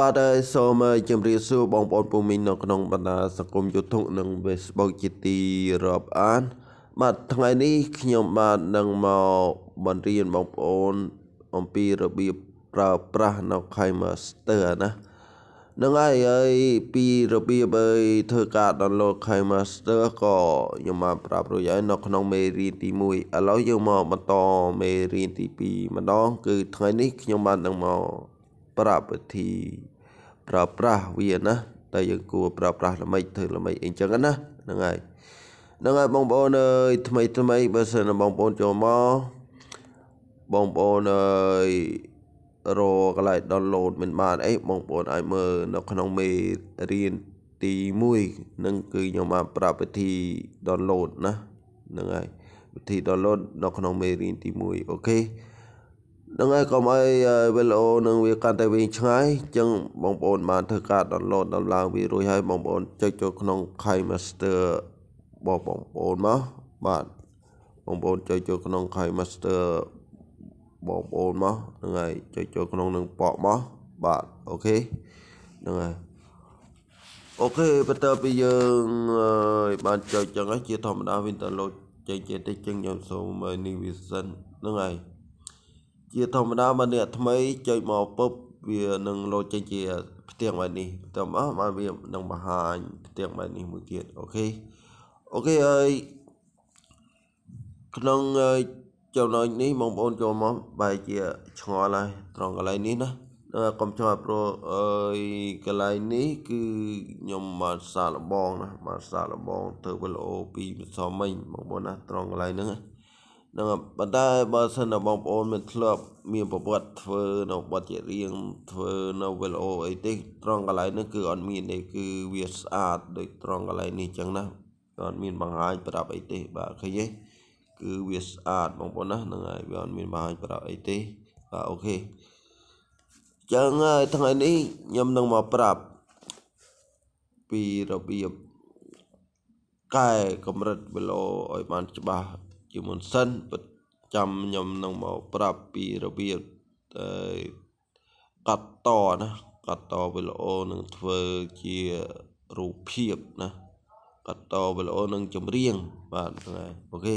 បាទហើយសូមជម្រាបសួរបងប្អូនពុំមីងនៅក្នុងបណ្ដាសង្គម YouTube និង Facebook ជាទីរាប់អានបាទថ្ងៃនេះខ្ញុំបាទនឹងមកបង្រៀនបងប្អូនអំពីរបៀបប្រើប្រាស់នៅ KineMaster ណានឹងហើយហើយពីរបៀបអើយធ្វើការ download KineMaster ក៏ខ្ញុំមកប្រាប់រួចហើយនៅក្នុងមេរៀនទី1ឥឡូវយើងមកបន្តមេរៀនទី2ម្ដង គឺ ថ្ងៃនេះខ្ញុំបាទនឹងមកប្រាប់វិធីប្រើប្រាស់វាណាតែយើងគួរប្រើប្រាស់ល្មិចធ្វើល្មិចអីចឹងណាហ្នឹងហើយហ្នឹងហើយបងប្អូនអើយថ្មី ថ្មីបើសិនបងប្អូនចូលមកបងប្អូនអើយរកន្លែង download មិនបានអីបងប្អូនអាចមើលនៅ ក្នុងមេរៀនទី1នឹងគឺខ្ញុំបានប្រាប់វិធី download ណាហ្នឹងហើយវិធី download នៅក្នុងមេរៀនទី1អូខេនឹងហើយកុំអីវីដេអូនឹងវាកាន់តែវែងឆ្ងាយអញ្ចឹងបងប្អូនបានធ្វើការ download ដល់ឡើងវារួចហើយបងប្អូនចុចចូលក្នុង Kai Master បងបងប្អូនមកបាទបងប្អូនចុចចូលក្នុង Kai Master បងប្អូនមកហ្នឹងហើយចុចចូលក្នុងនឹងប៉កមកបាទអូខេហ្នឹងហើយអូខេបន្ទាប់ពីយើងបានចុចចឹងហើយជាធម្មតា Windows ចេញចេញតិចចឹងខ្ញុំសូមមើលនេះវាសិនហ្នឹងហើយជាធម្មតាបើអ្នកថ្មីចុចមកពឹបវានឹងលោតចេញជា ផ្ទាំងបែបនេះតាមអស់បានវានឹងបង្ហាញផ្ទាំងបែបនេះមួយទៀតអូខេអូខេអើយក្នុងចំណុចនេះ បងប្អូនចូលមកបែរជាឆ្ងល់ហើយត្រង់កន្លែងនេះណាកុំឆ្ងល់ព្រោះអើយកន្លែងនេះ គឺខ្ញុំបានសាកល្បងណាបានសាកល្បងធ្វើវីដេអូពីម្សិលមិញបងប្អូនណាត្រង់កន្លែងហ្នឹងណានឹងប៉ុន្តែបើសិនណាបងប្អូនមានធ្លាប់មានប្រវត្តិធ្វើនៅបទជារៀងធ្វើនៅវីដេអូអីទេត្រង់កន្លែងនេះគឺអត់មានទេគឺវាស្អាតដូចត្រង់កន្លែងនេះចឹងណាអត់មានបង្ហាញប្រាប់អីទេបាទឃើញទេគឺវាស្អាតបងប្អូនណាហ្នឹងហើយវាអត់មានបង្ហាញប្រាប់អីទេបាទអូខេចឹងហើយថ្ងៃនេះខ្ញុំនឹងមកប្រាប់ពីរបៀបកែកម្រិតវីដេអូឲ្យបានច្បាស់ជាមុនសិនចាំខ្ញុំនឹងមកប្រាប់ពីរបៀបកាត់តណា កាត់តវីដេអូនឹងធ្វើជារូបភាពណាកាត់តវីដេអូនឹងចម្រៀងបាទហ្នឹងហើយអូខេ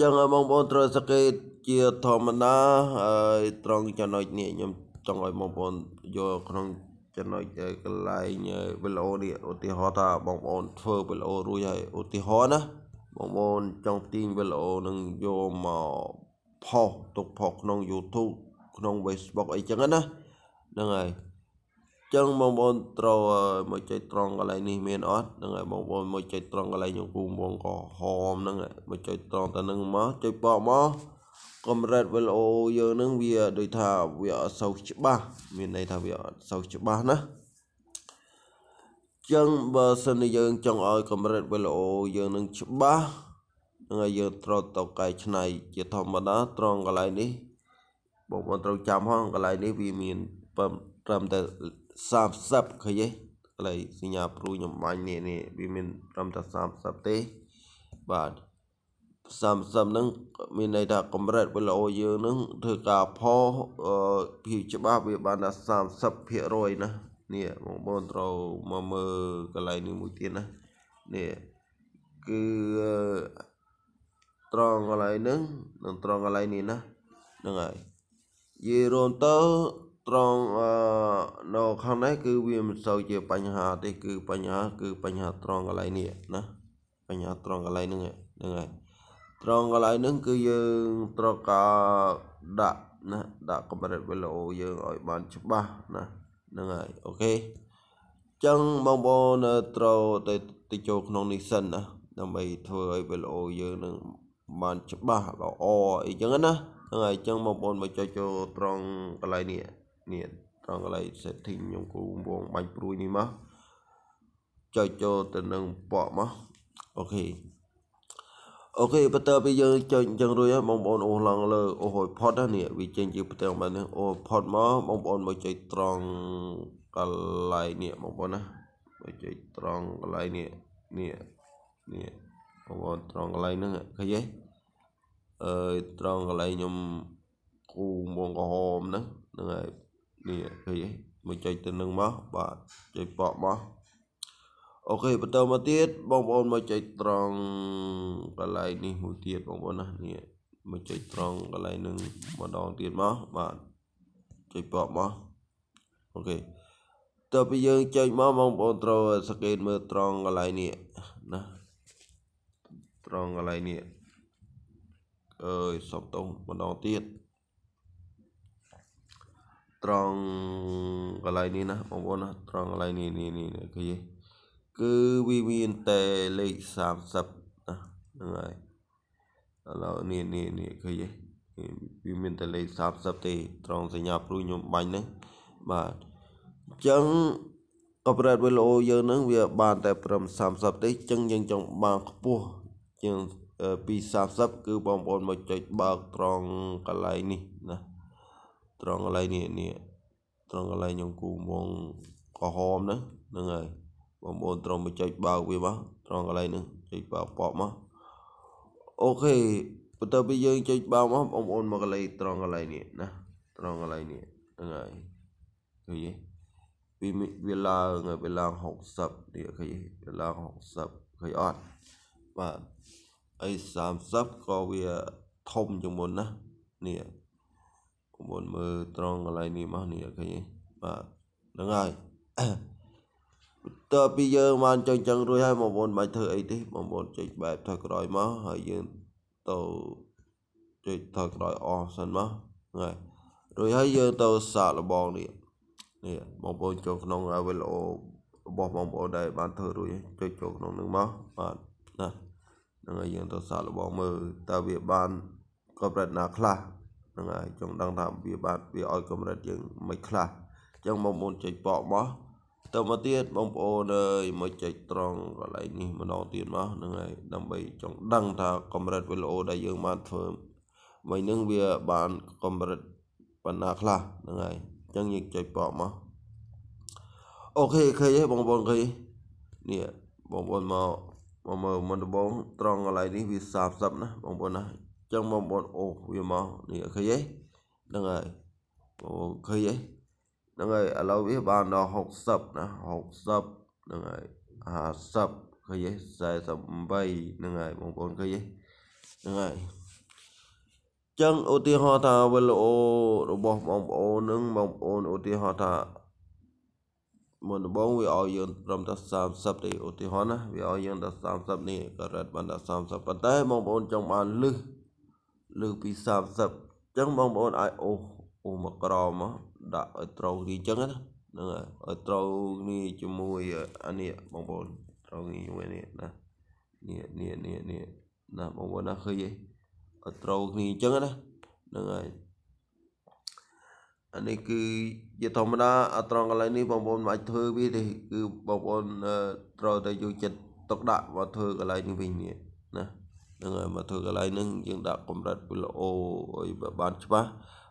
ចឹងបងប្អូនត្រូវសង្កេតជាធម្មតាហើយត្រង់ចំណុចនេះខ្ញុំចង់ឲ្យបងប្អូនយកក្នុងចំណុចកន្លែងវីដេអូនេះឧទាហរណ៍ថាបងប្អូនធ្វើវីដេអូរួចហើយឧទាហរណ៍ណាបងប្អូនចង់ទាញវីដេអូនឹងយកមកផុសទុកផុសក្នុង YouTube ក្នុង Facebook អីចឹងណាហ្នឹងហើយចឹងបងប្អូនត្រូវមកចុចត្រង់កន្លែងនេះមានអត់ហ្នឹងហើយបងប្អូនមកចុចត្រង់កន្លែងយើងគូបងក៏ហមហ្នឹងហើយមកចុចត្រង់ទៅនឹងមកចុចបកមកកម្រិតវីដេអូយើងហ្នឹងវាដូចថាវាអត់សូវច្បាស់មានន័យថាវាអត់សូវច្បាស់ណាចឹងបើសិនជាយើង ចង់ឲ្យកម្រិតវីដេអូយើងនឹងច្បាស់នឹងឲ្យយើងត្រូវតកែឆ្នៃជាធម្មតាត្រង់កន្លែងនេះបងប្អូនត្រូវចាំហងកន្លែងនេះវាមានត្រឹមតែ30ឃើញទេកន្លែងសញ្ញាព្រូខ្ញុំបាញ់នេះនេះវាមានត្រឹមតែ30ទេបាទ30ហ្នឹង មានន័យថាកម្រិតវីដេអូយើងហ្នឹងធ្វើការផអឺភាពច្បាស់វាបានដល់30%ណានេះបងប្អូនត្រូវមកមើលកន្លែងនេះមួយទៀតណានេះគឺត្រង់កន្លែងហ្នឹងនិងត្រង់កន្លែងនេះណាហ្នឹងហើយយេរ៉ូនទៅត្រង់អឺនៅខាងនេះគឺវាមិនសូវជា បញ្ហាទេ គឺបញ្ហាគឺបញ្ហាត្រង់កន្លែងនេះណាបញ្ហាត្រង់កន្លែងហ្នឹងហ្នឹងហើយត្រង់កន្លែងហ្នឹងគឺយើងត្រូវការដាក់ណាដាក់កម្រិតវីដេអូយើងឲ្យបានច្បាស់ណាហ្នឹងហើយអូខេអញ្ចឹងបងប្អូនត្រូវតែទៅចូលក្នុងនេះសិនណាដើម្បីធ្វើឲ្យវីដេអូយើងនឹងបានច្បាស់ល្អអីចឹងណាហ្នឹងហើយអញ្ចឹងបងប្អូនមកចុចចូលត្រង់កន្លែងនេះនេះត្រង់កន្លែង setting ខ្ញុំគូវងបាញ់ព្រួយនេះមកចុចចូលទៅនឹងពកមកអូខេអូខេបន្តពីយើងចុចអញ្ចឹងរួចហើយបងប្អូនអូសឡើងលើអូសឲ្យផុតណានេះវាចេញជាផ្ទាំងបែបនេះអូផុតមកបងប្អូនមកចុចត្រង់កន្លែងនេះបងប្អូនណាមកចុចត្រង់កន្លែងនេះនេះនេះបងប្អូនត្រង់កន្លែងហ្នឹងឃើញទេអឺត្រង់កន្លែងខ្ញុំគូមងក្រហមហ្នឹងហ្នឹងហើយនេះឃើញទេមកចុចទៅនឹងមកបាទចុចប៉កមកអូខេបន្តមកទៀតបងប្អូនមកចុចត្រង់កន្លែងនេះមួយទៀតបងប្អូនណានេះមកចុចត្រង់កន្លែងនឹងម្ដងទៀតមកបាទចុចពពមកអូខេតើពីយើងចុចមកបងប្អូនត្រូវស្កេនមើលត្រង់កន្លែងនេះណាត្រង់កន្លែងនេះអើយសុំតោម្ដងទៀតត្រង់កន្លែងនេះណាបងប្អូនណាត្រង់កន្លែងនេះនេះនេះគឺយីគឺវាមានតែលេខ30ណាហ្នឹងហើយឥឡូវនេះនេះនេះឃើញទេវាមានតែលេខ30ទេត្រង់សញ្ញាព្រួយខ្ញុំបាញ់ហ្នឹងបាទអញ្ចឹងក៏ប្រែតវីដេអូយើងហ្នឹង វា បាន តែប្រម30ទេអញ្ចឹងយើងចង់បានខ្ពស់ជាងពី30គឺបងប្អូនមកចុចបើកត្រង់កន្លែងនេះណា ត្រង់កន្លែងនេះនេះត្រង់កន្លែងខ្ញុំគូមងក្រហមហ្នឹងហ្នឹងហើយបងប្អូនត្រង់មកចុចបើកវាមកត្រង់កន្លែងនេះចុចបើកប៉បមកអូខេបន្ទាប់ពីយើងចុចបើកមកបងប្អូនមកកន្លែងត្រង់កន្លែងនេះណាត្រង់កន្លែងនេះហ្នឹងហើយឃើញទេពីវាឡើងវាឡើង60នេះឃើញវាឡើង60ឃើញអត់បាទអី30ក៏វាធំជាងមុនណានេះបងប្អូនមើលត្រង់កន្លែងនេះមកនេះឃើញទេបាទហ្នឹងហើយតើពីយើងបានចុចចឹងរួចហើយបងប្អូនមិនធ្វើអីទេបងប្អូនចុចបែបថយក្រោយមកហើយយើងទៅចុចថយក្រោយអស់សិនមកហ្នឹងរួចហើយយើងទៅសាកល្បងនេះនេះបងប្អូនចូលក្នុងវីដេអូរបស់បងប្អូនដែលបានធ្វើរួចចុចចូលក្នុងនឹងមកបាទណាហ្នឹងហើយយើងទៅសាកល្បងមើលតើវាបានកម្រិតណាខ្លះហ្នឹងហើយចង់ដឹងថាវាបានវាឲ្យកម្រិតយើងមិនខ្លះអញ្ចឹងបងប្អូនចុចបកមកទៅមកទៀតបងប្អូនអើយមកចែកត្រង់កន្លែងនេះម្ដងទៀតមកហ្នឹងហើយដើម្បីចង់ដឹងថាកម្រិតវីដេអូដែលយើងបានធ្វើមិញហ្នឹងវាបានកម្រិតបណ្ណាខ្លះហ្នឹងហើយអញ្ចឹងយើងចែកបកមកអូខេឃើញទេបងប្អូនឃើញនេះបងប្អូនមកមកមើលមុនដំបងត្រង់កន្លែងនេះវា30ណា បងប្អូនណាអញ្ចឹងបងប្អូនអូវាមកនេះឃើញទេហ្នឹងហើយបងប្អូនឃើញទេហ្នឹងហើយឥឡូវវាបានដល់60ណា60ហ្នឹងហើយ50ឃើញទេ48ហ្នឹងហើយបងប្អូនឃើញទេហ្នឹងហើយចឹងឧទាហរណ៍ថាវីដេអូរបស់បងប្អូននឹងបងប្អូនឧទាហរណ៍ថាមុនដំបូងវាឲ្យយើងត្រឹមតែ30ទេឧទាហរណ៍ណាវាឲ្យយើងតែ30នេះក៏រត់បានតែ30ប៉ុន្តែបងប្អូនចង់បានលឹះលឹះពី30ចឹងបងប្អូនអាចអូសពុះមកក្រមកដាក់ឲ្យត្រូវទីអញ្ចឹងណាហ្នឹងហើយឲ្យត្រូវនេះជាមួយអានេះបងប្អូនត្រូវនេះជាមួយនេះណានេះនេះនេះនេះណាបងប្អូនណាឃើញទេឲ្យត្រូវគ្នាអញ្ចឹងណាហ្នឹងហើយអានេះគឺជាធម្មតាអត្រង់កន្លែងនេះបងប្អូនមិនអាចធ្វើវាទេគឺបងប្អូនត្រូវតែយកចិត្តទុកដាក់មកធ្វើកន្លែងនេះវិញនេះណាហ្នឹងហើយមកធ្វើកន្លែងហ្នឹងយើងដាក់កម្រិតវីដេអូឲ្យបានច្បាស់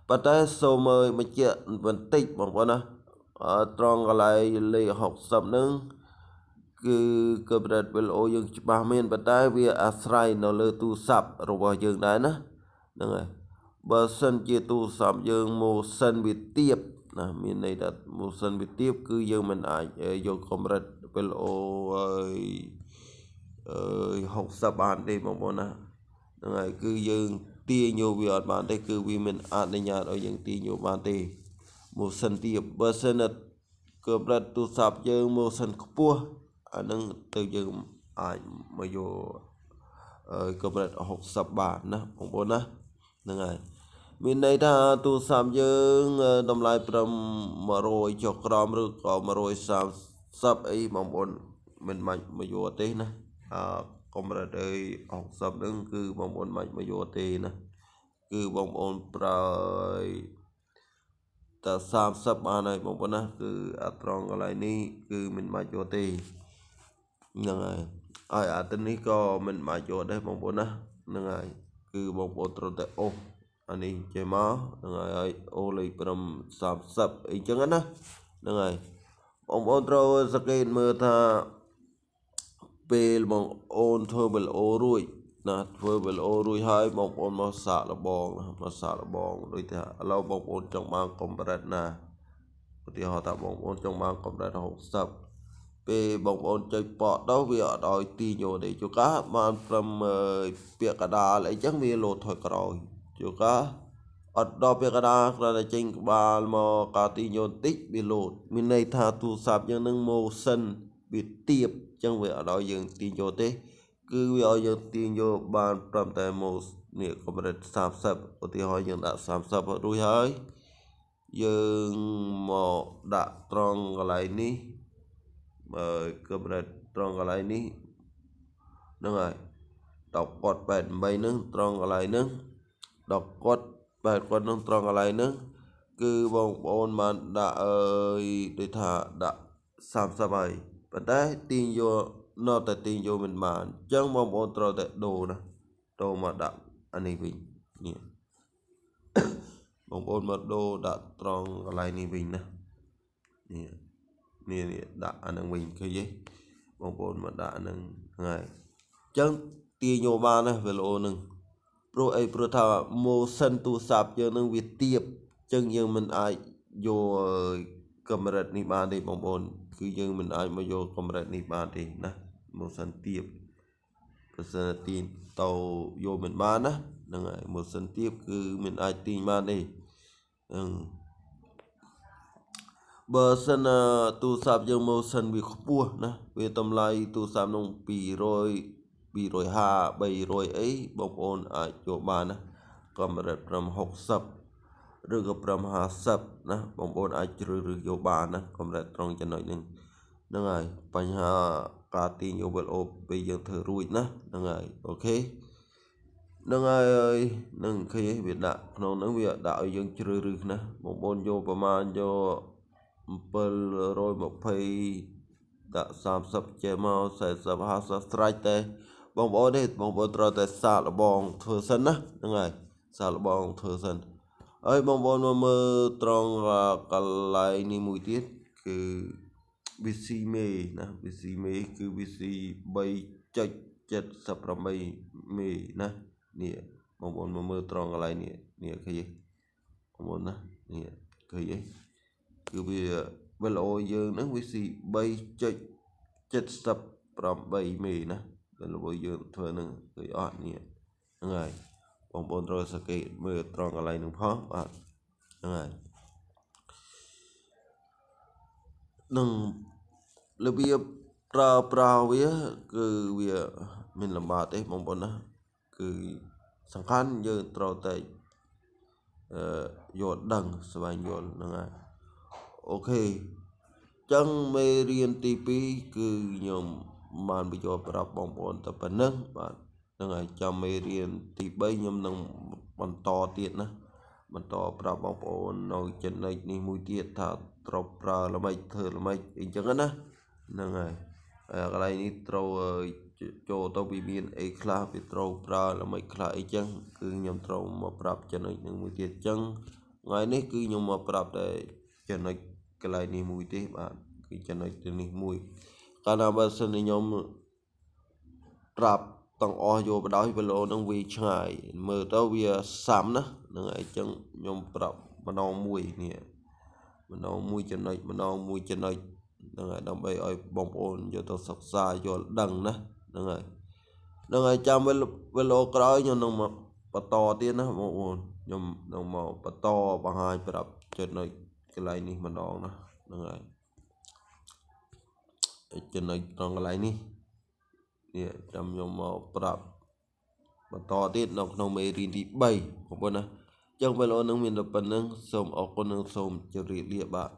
ប៉ុន្តែសូមមើលបញ្ជាក់បន្តិចបងប្អូនណាត្រង់កន្លែងលេខ60ហ្នឹងគឺកម្រិតវីដេអូយើងច្បាស់មែនប៉ុន្តែ វាអាស្រ័យនៅលើ ទូរស័ព្ទរបស់យើងដែរណាហ្នឹងហើយបើសិនជាទូរស័ព្ទយើងមូសិនវាទៀបណាមានន័យថាមូសិនវាទៀបគឺយើងមិនអាចយកកម្រិតវីដេអូហើយអឺ60បានទេបងប្អូនណាហ្នឹងហើយគឺយើងទាញយកវាអត់បានទេគឺវាមិនអនុញ្ញាតឲ្យយើងទាញយកបានទេម៉ូសិនទៀតបើសិនក៏ប្រត់ទូរស័ព្ទយើងម៉ូសិនខ្ពស់អានឹងទៅយើងអាចមកយកក៏ប្រត់60បាទណាបងប្អូនណាហ្នឹងហើយមានន័យថាទូរស័ព្ទយើងតម្លៃ500ចុះក្រោមឬក៏130 10អីបងប្អូនមិនបាច់មកយកទេណាអឺកម្រិតអើយ60នឹងគឺបងប្អូនមិនមកយកទេណាគឺបងប្អូនប្រើតែ30បានហើយបងប្អូនណាគឺអាត្រង់កន្លែងនេះគឺមិនមកយកទេហ្នឹងហើយហើយអាទិននេះក៏មិនមកយកដែរបងប្អូនណាហ្នឹងហើយគឺបងប្អូនត្រូវតែអូសអានេះចេះមកហ្នឹងហើយហើយអូលេខ5 30អីចឹងណាហ្នឹងហើយបងប្អូនត្រូវសង្កេតមើលថាពេលបងអូនធ្វើវីដេអូរួចណាធ្វើវីដេអូរួចហើយបងប្អូនមកសាកលបងមកសាកលបងដូចថាឥឡូវបងប្អូនចង់បានកម្រិតណាឧទាហរណ៍ថាបងប្អូនចង់បានកម្រិត60ពេលបងប្អូនចុចប៉កទៅវាអត់ឲ្យទីញោទេជួកាបានព្រមពាក្យកដាលអីចឹងវាលោតថយក្រោយជួកាអត់ដល់ពាក្យកដាលគ្រាន់តែចេញ ក្បាល មកកាទីញោតិចវាលោតមានន័យថាទូរស័ព្ទយើងនឹង motion វាទៀបអញ្ចឹងវាអត់ឲ្យយើងទាញយកទេ គឺវាឲ្យយើងទាញយកបានត្រឹមតែម៉ូសនេះកម្រិត30ឧទាហរណ៍យើងដាក់30រួចហើយយើងមកដាក់ត្រង់កន្លែងនេះបើកម្រិតត្រង់កន្លែងនេះហ្នឹងហើយដល់គាត់88ហ្នឹងត្រង់កន្លែងហ្នឹងដល់គាត់បែបគាត់នឹងត្រង់កន្លែងហ្នឹងគឺបងប្អូនបានដាក់អើយដូចថាដាក់30ហើយប៉ុន្តែទាញយកនៅតែទាញយកមិនបានអញ្ចឹងបងប្អូនត្រូវតែដូរណាដូរមកដាក់អានេះវិញនេះបងប្អូនមកដូរដាក់ត្រង់កន្លែងនេះវិញណានេះនេះដាក់អានឹងវិញឃើញទេបងប្អូនមកដាក់នឹងហ្នឹងហើយអញ្ចឹងទាញយកបានណាវីដេអូនឹងព្រោះអីព្រោះថា motion ទូរស័ព្ទយើងនឹងវាទៀបអញ្ចឹងយើងមិនអាចយកកម្រិតនេះបានទេបងប្អូនគឺយើងមិនអាចមកយកកម្រិតនេះបានទេណាមកសិនទៀបប្រសិនទីតោយកមិនបានណាហ្នឹងហើយមកសិនទៀបគឺមិនអាចទីបានទេហ្នឹងបើសិនទូរស័ព្ទយើងមកសិនវាខ្ពស់ណាវាតម្លៃទូរស័ព្ទនោះ200 250 300អីបងប្អូនអាចយកបានណាកម្រិត560ឬក៏550ណាបងប្អូនអាចជ្រើសរើសយកបានណាកម្រិតត្រង់ចំណុចនេះហ្នឹងហើយបញ្ហាការទាញ overlap ពេលយើងធ្វើរួចណាហ្នឹងហើយអូខេនឹងហើយនឹងឃើញវាដាក់ក្នុងនឹងវាដាក់ឲ្យយើងជ្រើសរើសណាបងប្អូនយកប្រមាណយក720ដាក់30ចេះមក40 50ស្រេចតែ បងប្អូនទេបងប្អូនត្រូវតែសាកល្បងធ្វើសិនណាហ្នឹងហើយសាកល្បងធ្វើសិនហើយបងប្អូនមកមើលត្រង់កន្លែងនេះមួយទៀតគឺ VC មេណា VC មេគឺ VC 3.78មេណានេះបងប្អូនមកមើលត្រង់កន្លែងនេះនេះឃើញទេបងប្អូនណានេះឃើញទេគឺវាវីដេអូយើងហ្នឹង VC 3.78មេណាវីដេអូយើងធ្វើហ្នឹងគឺអត់នេះហ្នឹងហើយបងប្អូនត្រូវសង្កេតមើលត្រង់កន្លែងនឹងផងបាទហ្នឹងហើយនឹងរបៀបប្រើប្រាស់វាគឺវាមានលំបាកទេបងប្អូនណាគឺសំខាន់យើងត្រូវតែអឺយល់ដឹងស្វែងយល់ហ្នឹងហើយអូខេចឹងមេរៀនទី2គឺខ្ញុំបានបញ្ចូលប្រាប់បងប្អូនតែប៉ុណ្្នឹងបាទនឹងហើយចាំមេរៀនទី3ខ្ញុំនឹងបន្តទៀតណាបន្តប្រាប់បងប្អូននៅចំណុចនេះមួយទៀតថាត្រូវប្រើល្មិចធ្វើល្មិចអីចឹងណាហ្នឹងហើយកន្លែងនេះត្រូវចូលទៅវាមានអីខ្លះវាត្រូវប្រើល្មិចខ្លះអីចឹងគឺខ្ញុំត្រូវមកប្រាប់ចំណុចនឹងមួយទៀតចឹងថ្ងៃនេះគឺខ្ញុំមកប្រាប់តែចំណុចកន្លែងនេះមួយទេបាទគឺចំណុចនេះមួយ កាលណាបើសិនខ្ញុំប្រាប់ទាំងអស់យកបដោយវីដេអូនឹងវាឆ្ងាយមើលទៅវាសាំណាហ្នឹងហើយអញ្ចឹងខ្ញុំប្រាប់ម្ដងមួយនេះម្ដងមួយចំណុចម្ដងមួយចំណុចហ្នឹងហើយដើម្បីឲ្យបងប្អូនយកទៅសិក្សាយល់ដឹងណាហ្នឹងហើយហ្នឹងហើយចាំវីដេអូក្រោយខ្ញុំនឹងមកបន្តទៀតណាបងប្អូនខ្ញុំនឹងមកបន្តបង្ហាញប្រាប់ចំណុចកន្លែងនេះម្ដងណាហ្នឹងហើយចំណុចត្រង់កន្លែងនេះនេះចាំខ្ញុំមកប្រាប់បន្តទៀតនៅក្នុងមេរៀនទី3បងប្អូនណាអញ្ចឹងវីដេអូនឹងមានតែប៉ុណ្្នឹងសូមអរគុណនិងសូមជម្រាបលាបាទ